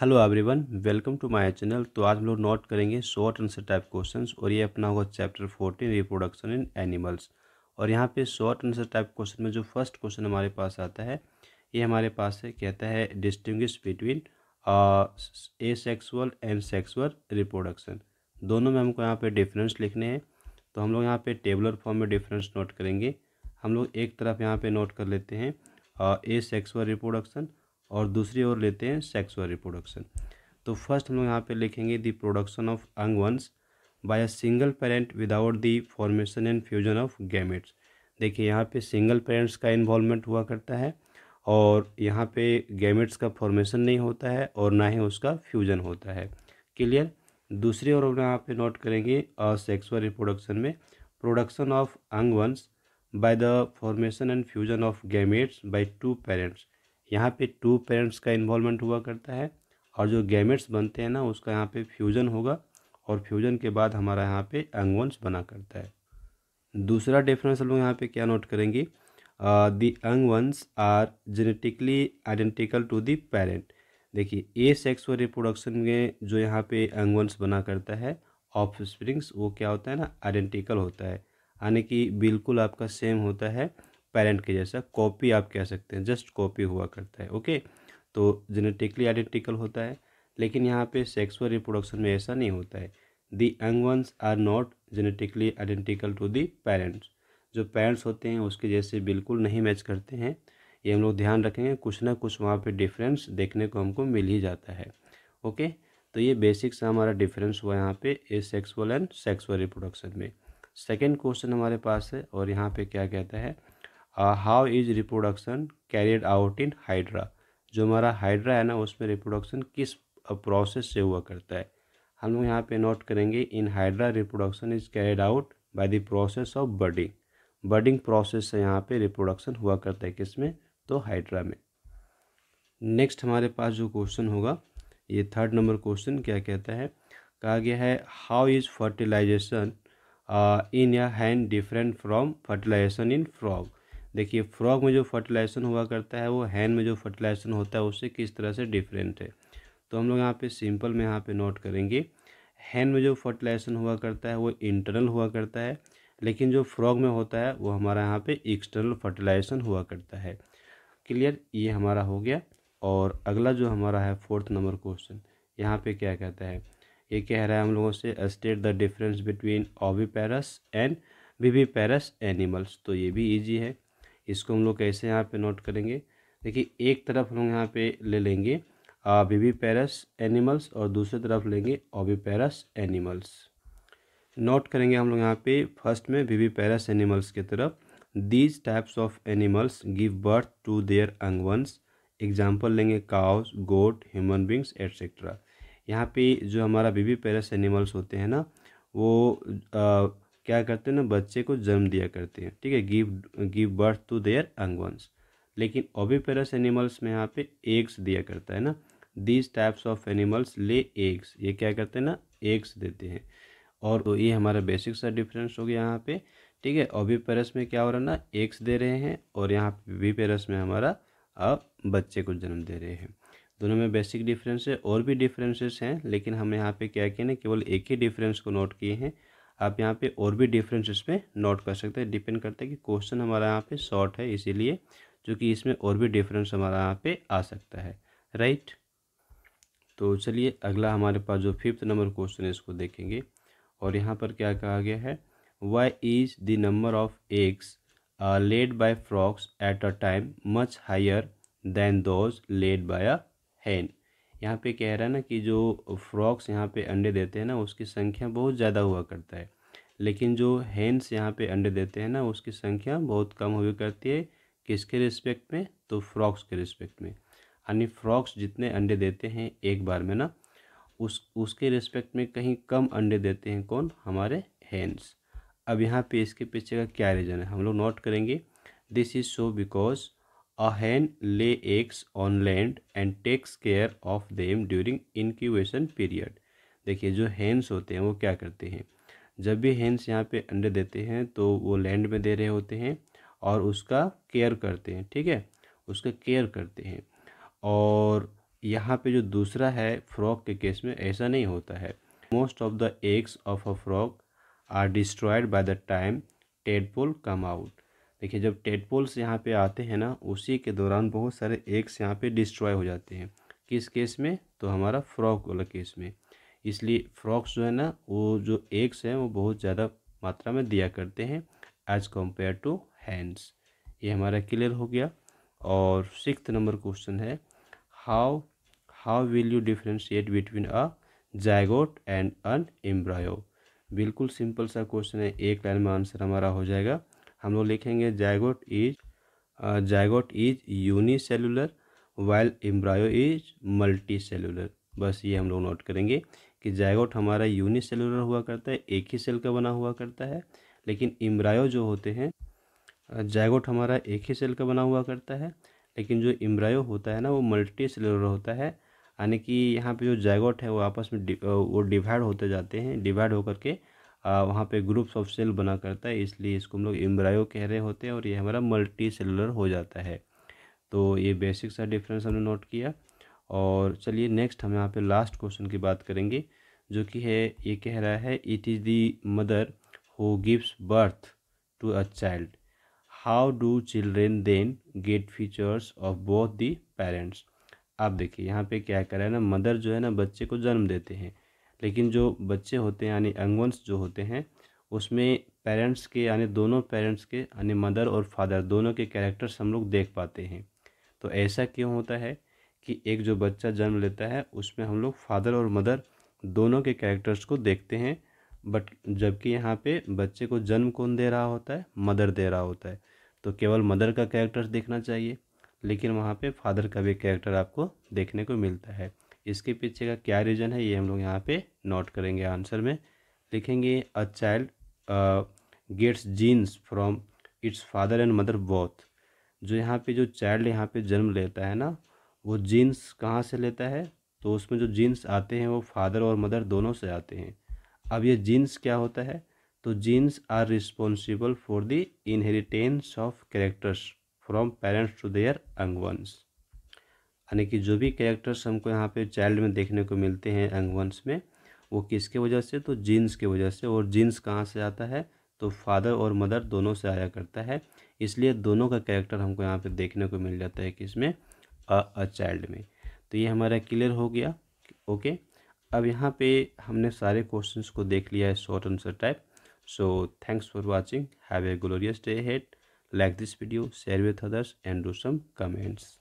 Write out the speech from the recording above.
hello everyone welcome to my channel तो आज हम लोग नोट करेंगे शॉर्ट आंसर टाइप क्वेश्चंस और ये अपना होगा chapter fourteen reproduction in animals और यहाँ पे शॉर्ट आंसर टाइप क्वेश्चन में जो फर्स्ट क्वेश्चन हमारे पास आता है ये हमारे पास है कहता है distinguish between asexual and sexual reproduction दोनों में हमको यहाँ पर डिफरेंस लिखने हैं तो हम लोग यहाँ पर टेबलर फॉर्म में डिफरेंस नोट करेंगे हम लोग एक तरफ यहाँ पर नोट कर लेते हैं ए सेक्सुअल रिप्रोडक्शन और दूसरी ओर लेते हैं सेक्सुअल रिप्रोडक्शन तो फर्स्ट हम लोग यहाँ पे लिखेंगे the production of young ones by a single parent without the formation and fusion of gametes देखिए यहाँ पे सिंगल पेरेंट्स का इन्वॉल्वमेंट हुआ करता है और यहाँ पे गैमेट्स का फॉर्मेशन नहीं होता है और ना ही उसका फ्यूजन होता है क्लियर दूसरी ओर हम यहाँ पे नोट करेंगे सेक्सुअल रिप्रोडक्शन में production of young ones by the formation and fusion of gametes by two parents यहाँ पे टू पेरेंट्स का इन्वॉलमेंट हुआ करता है और जो गैमेट्स बनते हैं ना उसका यहाँ पे फ्यूज़न होगा और फ्यूज़न के बाद हमारा यहाँ पे अंगवंश बना करता है दूसरा डिफरेंस हम लोग यहाँ पे क्या नोट करेंगे the young ones are genetically identical to the parent देखिए ए सेक्सुअल रिप्रोडक्शन में जो यहाँ पे अंगवंश बना करता है ऑफ स्प्रिंग्स वो क्या होता है ना आइडेंटिकल होता है यानी कि बिल्कुल आपका सेम होता है पेरेंट के जैसा कॉपी आप कह सकते हैं जस्ट कॉपी हुआ करता है ओके तो जेनेटिकली आइडेंटिकल होता है लेकिन यहाँ पे सेक्सुअल रिप्रोडक्शन में ऐसा नहीं होता है the young ones are not genetically identical to the parents जो पेरेंट्स होते हैं उसके जैसे बिल्कुल नहीं मैच करते हैं ये हम लोग ध्यान रखेंगे कुछ ना कुछ वहाँ पे डिफरेंस देखने को हमको मिल ही जाता है ओके तो ये बेसिक सा हमारा डिफरेंस हुआ यहाँ पे asexual and sexual reproduction में सेकेंड क्वेश्चन हमारे पास है और यहाँ पे क्या कहता है how is reproduction carried out in hydra जो हमारा हाइड्रा है ना उसमें रिप्रोडक्शन किस प्रोसेस से हुआ करता है हम लोग यहाँ पे नोट करेंगे in hydra reproduction is carried out by the process of budding budding process से यहाँ पे रिप्रोडक्शन हुआ करता है किसमें तो हाइड्रा में नेक्स्ट हमारे पास जो क्वेश्चन होगा ये थर्ड नंबर क्वेश्चन क्या कहता है कहा गया है how is fertilization in a hen different from fertilization in frog देखिए फ्रॉग में जो फर्टिलाइजेशन हुआ करता है वो हैंड में जो फर्टिलाइजेशन होता है उससे किस तरह से डिफरेंट है तो हम लोग यहाँ पे सिंपल में यहाँ पे नोट करेंगे हैंड में जो फर्टिलाइजेशन हुआ करता है वो इंटरनल हुआ करता है लेकिन जो फ्रॉग में होता है वो हमारा यहाँ पे एक्सटर्नल फर्टिलाइजेशन हुआ करता है क्लियर ये हमारा हो गया और अगला जो हमारा है फोर्थ नंबर क्वेश्चन यहाँ पर क्या कहता है ये कह रहा है हम लोगों से स्टेट द डिफरेंस बिटवीन ओवी पैरस एंड बीवी पैरस एनिमल्स तो ये भी ईजी है इसको हम लोग कैसे यहाँ पे नोट करेंगे देखिए एक तरफ हम लोग यहाँ पे ले लेंगे बीबी पैरस एनिमल्स और दूसरी तरफ लेंगे ओबी पैरस एनिमल्स नोट करेंगे हम लोग यहाँ पे फर्स्ट में बीबी पैरस एनिमल्स की तरफ these types of animals give birth to their young ones example लेंगे cows goat human beings etcetera यहाँ पे जो हमारा बीबी पैरस एनिमल्स होते हैं ना वो आ, क्या करते हैं ना बच्चे को जन्म दिया करते हैं ठीक है give give birth to their young ones लेकिन ओबीपेरस एनिमल्स में यहाँ पे एग्स दिया करता है ना these types of animals lay eggs ये क्या करते हैं ना एग्स देते हैं और तो ये हमारा बेसिक सा डिफरेंस हो गया यहाँ पे ठीक है ओबीपेरस में क्या हो रहा है ना एग्स दे रहे हैं और यहाँ पे वीपेरस में हमारा अब बच्चे को जन्म दे रहे हैं दोनों में बेसिक डिफरेंस है और भी डिफरेंसेस हैं लेकिन हम यहाँ पे क्या किए ना केवल एक ही डिफरेंस को नोट किए हैं आप यहाँ पे और भी डिफरेंस इसमें नोट कर सकते हैं डिपेंड करता है कि क्वेश्चन हमारा यहाँ पे शॉर्ट है इसीलिए जो कि इसमें और भी डिफरेंस हमारा यहाँ पे आ सकता है राइट तो चलिए अगला हमारे पास जो फिफ्थ नंबर क्वेश्चन है इसको देखेंगे और यहाँ पर क्या कहा गया है why is the number of eggs laid by frogs at a time much higher than those laid by a hen यहाँ पे कह रहा है ना कि जो फ्रॉक्स यहाँ पे अंडे देते हैं ना उसकी संख्या बहुत ज़्यादा हुआ करता है लेकिन जो हैंस यहाँ पे अंडे देते हैं ना उसकी संख्या बहुत कम हुई करती है किसके रिस्पेक्ट में तो फ्रॉक्स के रिस्पेक्ट में यानी फ्रॉक्स जितने अंडे देते हैं एक बार में ना उस उसके रिस्पेक्ट में कहीं कम अंडे देते हैं कौन हमारे हैंस अब यहाँ पे इसके पीछे का क्या रीज़न है हम लोग नोट करेंगे this is so because a hen lay eggs on land and takes care of them during incubation period देखिए जो हैंस होते हैं वो क्या करते हैं जब भी हैंस यहाँ पे अंडे देते हैं तो वो लैंड में दे रहे होते हैं और उसका केयर करते हैं ठीक है उसका केयर करते हैं और यहाँ पे जो दूसरा है फ्रॉक के केस में ऐसा नहीं होता है most of the eggs of a frog are destroyed by the time tadpole come out देखिए जब टेडपोल्स यहाँ पे आते हैं ना उसी के दौरान बहुत सारे एग्स यहाँ पे डिस्ट्रॉय हो जाते हैं किस केस में तो हमारा फ्रॉक वाला केस में इसलिए फ्रॉक्स जो है ना वो जो एग्स हैं वो बहुत ज़्यादा मात्रा में दिया करते हैं एज़ कम्पेयर टू हैंड्स ये हमारा क्लियर हो गया और सिक्स नंबर क्वेश्चन है how how will you differentiate between a zygote and an embryo बिल्कुल सिंपल सा क्वेश्चन है एक लाइन में आंसर हमारा हो जाएगा हम लोग लिखेंगे zygote is zygote is cellular while embryo is multicellular बस ये हम लोग नोट करेंगे कि जायगोट हमारा यूनि हुआ करता है एक ही सेल का बना हुआ करता है लेकिन इम्ब्रायो जो होते हैं जायगोट हमारा एक ही सेल का बना हुआ करता है लेकिन जो इम्ब्रायो होता है ना वो मल्टी सेलुलर होता है यानी कि यहाँ पे जो जायगोट है वो आपस में वो डिवाइड होते जाते हैं डिवाइड होकर के वहाँ पे ग्रुप्स ऑफ सेल बना करता है इसलिए इसको हम लोग इम्ब्रायो कह रहे होते हैं और ये हमारा मल्टी सेलुलर हो जाता है तो ये बेसिक सा डिफरेंस हमने नोट किया और चलिए नेक्स्ट हम यहाँ पे लास्ट क्वेश्चन की बात करेंगे जो कि है ये कह रहा है it is the mother who gives birth to a child how do children then get features of both the parents आप देखिए यहाँ पे क्या कर रहा है ना मदर जो है ना बच्चे को जन्म देते हैं लेकिन जो बच्चे होते हैं यानी अंगवंश जो होते हैं उसमें पेरेंट्स के यानी दोनों पेरेंट्स के यानी मदर और फादर दोनों के कैरेक्टर्स हम लोग देख पाते हैं तो ऐसा क्यों होता है कि एक जो बच्चा जन्म लेता है उसमें हम लोग फादर और मदर दोनों के कैरेक्टर्स को देखते हैं बट जबकि यहाँ पे बच्चे को जन्म कौन दे रहा होता है मदर दे रहा होता है तो केवल मदर का कैरेक्टर्स देखना चाहिए लेकिन वहाँ पे फादर का भी कैरेक्टर आपको देखने को मिलता है इसके पीछे का क्या रीज़न है ये हम लोग यहाँ पे नोट करेंगे आंसर में लिखेंगे a child gets genes from its father and mother both जो यहाँ पे जो चाइल्ड यहाँ पे जन्म लेता है ना वो जीन्स कहाँ से लेता है तो उसमें जो जीन्स आते हैं वो फादर और मदर दोनों से आते हैं अब ये जीन्स क्या होता है तो genes are responsible for the inheritance of characters from parents to their young ones यानी कि जो भी कैरेक्टर्स हमको यहाँ पे चाइल्ड में देखने को मिलते हैं अंगवंश में वो किसके वजह से तो जीन्स के वजह से और जीन्स कहाँ से आता है तो फादर और मदर दोनों से आया करता है इसलिए दोनों का कैरेक्टर हमको यहाँ पे देखने को मिल जाता है कि इसमें अ अ चाइल्ड में तो ये हमारा क्लियर हो गया ओके अब यहाँ पे हमने सारे क्वेश्चंस को देख लिया है short answer type so thanks for watching have a glorious day hit like this video share with others and do some comments